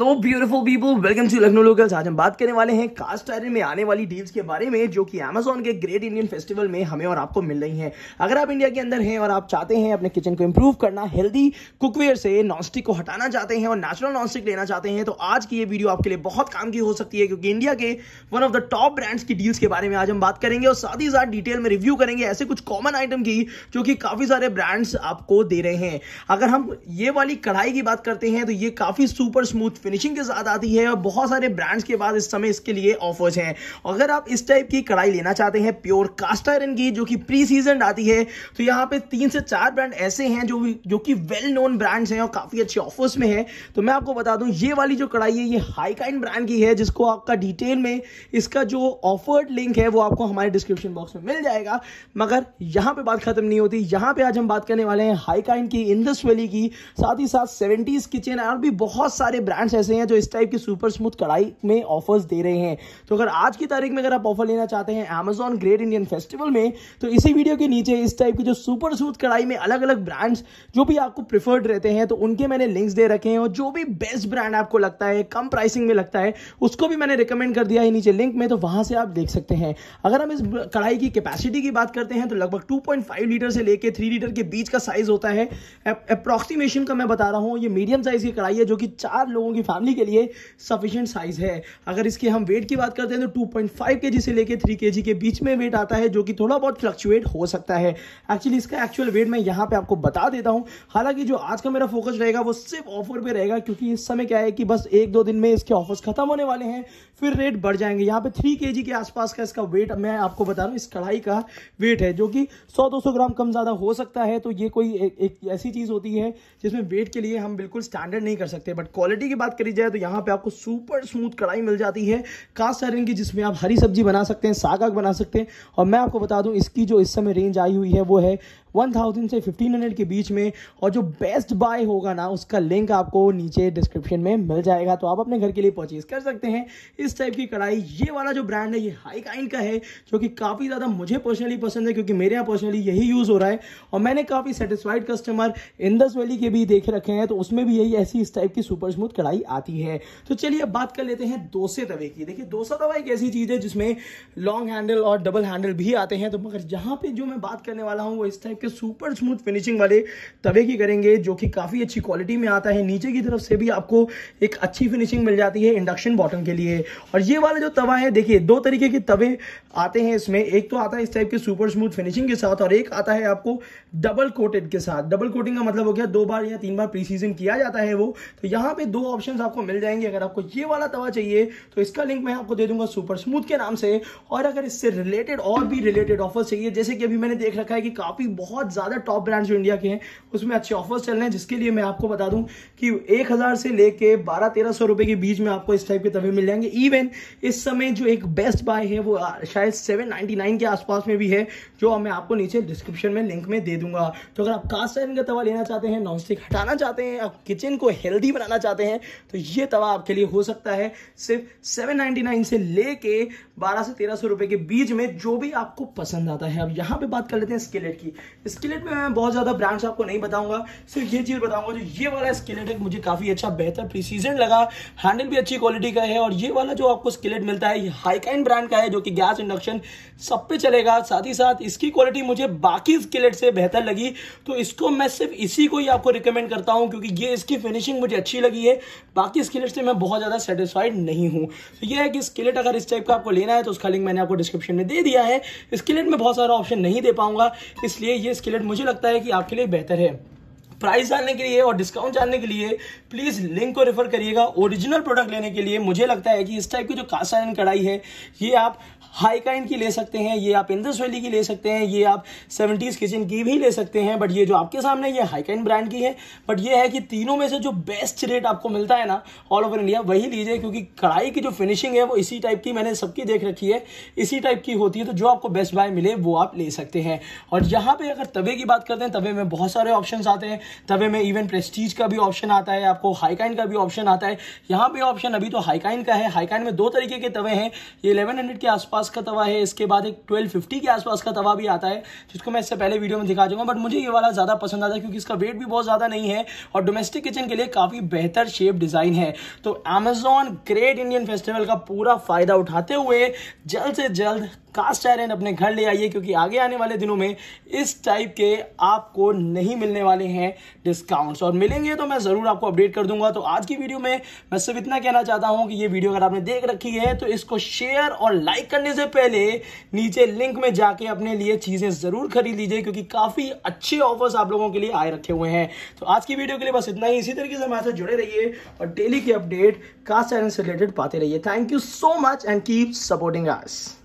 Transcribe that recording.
hello beautiful people welcome to Lucknow locals आज हम बात करने वाले हैं कास्ट आयरन में आने वाली डील्स के बारे में जो कि अमेजोन के ग्रेट इंडियन फेस्टिवल में हमें और आपको मिल रही हैं अगर आप इंडिया के अंदर हैं और आप चाहते हैं अपने किचन को इम्प्रूव करना हेल्दी कुकवेयर से नॉनस्टिक को हटाना चाहते हैं और नेचुरल नॉनस्टिक लेना चाहते हैं तो आज की ये वीडियो आपके लिए बहुत काम की हो सकती है क्योंकि इंडिया के one of the top brands की डील्स के बारे में आज हम बात करेंगे और साथ ही साथ डिटेल में रिव्यू करेंगे ऐसे कुछ कॉमन आइटम की जो कि काफी सारे ब्रांड्स आपको दे रहे हैं अगर हम ये वाली कढ़ाई की बात करते हैं तो ये काफी सुपर स्मूथ फिनिशिंग के साथ आती है और बहुत सारे ब्रांड्स के बाद इस समय इसके लिए ऑफर्स हैं अगर आप इस टाइप की कढ़ाई लेना चाहते हैं प्योर कास्ट आयरन की जो कि प्री सीजन आती है तो यहाँ पे तीन से चार ब्रांड ऐसे हैं जो जो कि वेल नोन ब्रांड्स हैं और काफ़ी अच्छे ऑफर्स में है तो मैं आपको बता दूँ ये वाली जो कढ़ाई है ये हाई काइंड ब्रांड की है जिसको आपका डिटेल में इसका जो ऑफर्ड लिंक है वो आपको हमारे डिस्क्रिप्शन बॉक्स में मिल जाएगा मगर यहाँ पे बात खत्म नहीं होती यहाँ पे आज हम बात करने वाले हैं हाई काइंड की इंदस वैली की साथ ही साथ सेवेंटीज किचन और भी बहुत सारे ब्रांड्स ऐसे हैं जो इस टाइप की सुपर स्मूथ कढ़ाई में ऑफर्स दे रहे हैं तो अगर आज की तारीख में अगर आप ऑफर लेना चाहते हैं अमेजोन ग्रेट इंडियन फेस्टिवल में तो इसी वीडियो के नीचे इस टाइप की जो सुपर स्मूथ कढ़ाई में अलग अलग ब्रांड्स जो भी आपको प्रिफर्ड रहते हैं तो उनके मैंने लिंक्स दे रखे हैं और जो भी बेस्ट ब्रांड आपको लगता है कम प्राइसिंग में लगता है उसको भी मैंने रिकमेंड कर दिया है नीचे लिंक में तो वहां से आप देख सकते हैं अगर हम इस कढ़ाई की कैपेसिटी की बात करते हैं तो लगभग 2.5 लीटर से लेकर 3 लीटर के बीच का साइज होता है अप्रोक्सीमेशन का मैं बता रहा हूँ ये मीडियम साइज की कढ़ाई है जो कि चार लोगों की अपनी फैमिली के लिए सफिशेंट साइज़ है अगर इसके हम वेट की बात करते हैं तो टू पॉइंट फाइव के जी से लेकर थ्री के जी के बीच में वेट आता है जो कि थोड़ा बहुत फ्लक्चुएट हो सकता है एक्चुअली इसका एक्चुअल वेट मैं यहाँ पे आपको बता देता हूँ हालांकि जो आज का मेरा फोकस रहेगा वो सिर्फ ऑफर पर रहेगा क्योंकि इस समय क्या है कि बस एक दो दिन में इसके ऑफर्स खत्म होने वाले हैं फिर रेट बढ़ जाएंगे यहाँ पे थ्री के के आसपास का इसका वेट मैं आपको बता रहा हूँ इस कढ़ाई का वेट है जो कि सौ दो ग्राम कम ज़्यादा हो सकता है तो ये कोई एक ऐसी चीज़ होती है जिसमें वेट के लिए हम बिल्कुल स्टैंडर्ड नहीं कर सकते बट क्वालिटी की बात करी जाए तो यहाँ पे आपको सुपर स्मूथ कढ़ाई मिल जाती है कास्ट आयरन की जिसमें आप हरी सब्जी बना सकते हैं साग बना सकते हैं और मैं आपको बता दूँ इसकी जो इस समय रेंज आई हुई है वो है 1000 से 1500 के बीच में और जो बेस्ट बाय होगा ना उसका लिंक आपको नीचे डिस्क्रिप्शन में मिल जाएगा तो आप अपने घर के लिए परचेज कर सकते हैं इस टाइप की कढ़ाई ये वाला जो ब्रांड है ये हाई काइंड का है जो कि काफ़ी ज़्यादा मुझे पर्सनली पसंद है क्योंकि मेरे यहाँ पर्सनली यही यूज़ हो रहा है और मैंने काफ़ी सेटिस्फाइड कस्टमर इंदस वैली के भी देख रखे हैं तो उसमें भी यही ऐसी इस टाइप की सुपर स्मूथ कढ़ाई आती है तो चलिए अब बात कर लेते हैं दोसे तवे की देखिए दोसा तवा एक ऐसी चीज़ है जिसमें लॉन्ग हैंडल और डबल हैंडल भी आते हैं तो मगर जहाँ पे जो मैं बात करने वाला हूँ वो इस टाइप के सुपर स्मूथ फिनिशिंग वाले तवे की करेंगे जो कि काफ़ी अच्छी क्वालिटी में आता है नीचे की तरफ से भी आपको एक अच्छी फिनिशिंग मिल जाती है इंडक्शन बॉटम के लिए और ये वाला जो तवा है देखिए दो तरीके के तवे आते हैं इसमें एक तो आता है इस टाइप के सुपर स्मूथ फिनिशिंग के साथ और एक आता है आपको डबल कोटेड के साथ डबल कोटिंग का मतलब हो गया दो बार या तीन बार प्री सीजन किया जाता है वो तो यहाँ पर दो ऑप्शन आपको मिल जाएंगे अगर आपको ये वाला तवा चाहिए तो इसका लिंक मैं आपको दे दूंगा सुपर स्मूथ के नाम से और अगर इससे रिलेटेड और भी रिलेटेड ऑफर चाहिए जैसे कि अभी मैंने देख रखा है कि काफ़ी बहुत बहुत ज़्यादा टॉप ब्रांड्स जो इंडिया के हैं उसमें अच्छे ऑफर्स चल रहे हैं जिसके लिए मैं आपको बता दूं कि एक हज़ार से लेके बारह तेरह सौ रुपये के बीच में आपको इस टाइप के तवे मिल जाएंगे इवन इस समय जो एक बेस्ट बाय है वो शायद सेवन के आसपास में भी है जो मैं आपको नीचे डिस्क्रिप्शन में लिंक में दे दूंगा तो अगर आप कास्ट आयरन का तवा लेना चाहते हैं नॉन हटाना चाहते हैं आप किचन को हेल्दी बनाना चाहते हैं तो ये तवा आपके लिए हो सकता है सिर्फ सेवन से लेके बारह से तेरह रुपए के बीच में जो भी आपको पसंद आता है अब यहां पे बात कर लेते हैं स्केलेट की स्किलेट में मैं बहुत ज़्यादा ब्रांड्स आपको नहीं बताऊंगा सिर्फ ये चीज़ बताऊंगा जो ये वाला स्किलेट है मुझे काफ़ी अच्छा बेहतर प्रिसीजन लगा हैंडल भी अच्छी क्वालिटी का है और ये वाला जो आपको स्किलेट मिलता है हाईकाइन ब्रांड का है जो कि गैस इंडक्शन सब पे चलेगा साथ ही साथ इसकी क्वालिटी मुझे बाकी स्किलेट से बेहतर लगी तो इसको मैं सिर्फ इसी को ही आपको रिकमेंड करता हूँ क्योंकि ये इसकी फिनिशिंग मुझे अच्छी लगी है बाकी स्किलेट से मैं बहुत ज़्यादा सेटिस्फाइड नहीं हूँ तो यह है कि स्किलेट अगर इस टाइप का आपको लेना है तो उसका लिंक मैंने आपको डिस्क्रिप्शन में दे दिया है स्किलेट में बहुत सारा ऑप्शन नहीं दे पाऊंगा इसलिए ये स्केलेट मुझे लगता है कि आपके लिए बेहतर है प्राइस जानने के लिए और डिस्काउंट जानने के लिए प्लीज़ लिंक को रेफर करिएगा ओरिजिनल प्रोडक्ट लेने के लिए मुझे लगता है कि इस टाइप की जो कासायन कढ़ाई है ये आप हाई काइंड की ले सकते हैं ये आप इंद्रस वैली की ले सकते हैं ये आप सेवेंटीज़ किचन की भी ले सकते हैं बट ये जो आपके सामने ये हाई काइंड ब्रांड की है बट ये है कि तीनों में से जो बेस्ट रेट आपको मिलता है ना ऑल ओवर इंडिया वही लीजिए क्योंकि कढ़ाई की जो फिनिशिंग है वो इसी टाइप की मैंने सबकी देख रखी है इसी टाइप की होती है तो जो आपको बेस्ट बाय मिले वो आप ले सकते हैं और यहाँ पर अगर तवे की बात करते हैं तवे में बहुत सारे ऑप्शन आते हैं तवे में इवन प्रेस्टीज का भी ऑप्शन आता है आपको हाईकाइन का भी ऑप्शन आता है यहाँ पे ऑप्शन अभी तो हाईकाइन का है हाईकाइन में दो तरीके के तवे हैं ये 1100 के आसपास का तवा है इसके बाद एक 1250 के आसपास का तवा भी आता है जिसको मैं इससे पहले वीडियो में दिखा दूंगा बट मुझे ये वाला ज़्यादा पसंद आता है क्योंकि इसका वेट भी बहुत ज़्यादा नहीं है और डोमेस्टिक किचन के लिए काफ़ी बेहतर शेप डिज़ाइन है तो अमेजोन ग्रेट इंडियन फेस्टिवल का पूरा फ़ायदा उठाते हुए जल्द से जल्द कास्ट आयरन अपने घर ले आइए क्योंकि आगे आने वाले दिनों में इस टाइप के आपको नहीं मिलने वाले हैं डिस्काउंट्स और मिलेंगे तो मैं ज़रूर आपको अपडेट कर दूंगा तो आज की वीडियो में मैं सिर्फ इतना कहना चाहता हूं कि ये वीडियो अगर आपने देख रखी है तो इसको शेयर और लाइक करने से पहले नीचे लिंक में जाके अपने लिए चीज़ें ज़रूर खरीद लीजिए क्योंकि काफ़ी अच्छे ऑफर्स आप लोगों के लिए आए रखे हुए हैं तो आज की वीडियो के लिए बस इतना ही इसी तरीके से हमारे जुड़े रहिए और डेली की अपडेट कास्ट आयरन से रिलेटेड पाते रहिए thank you so much and keep supporting us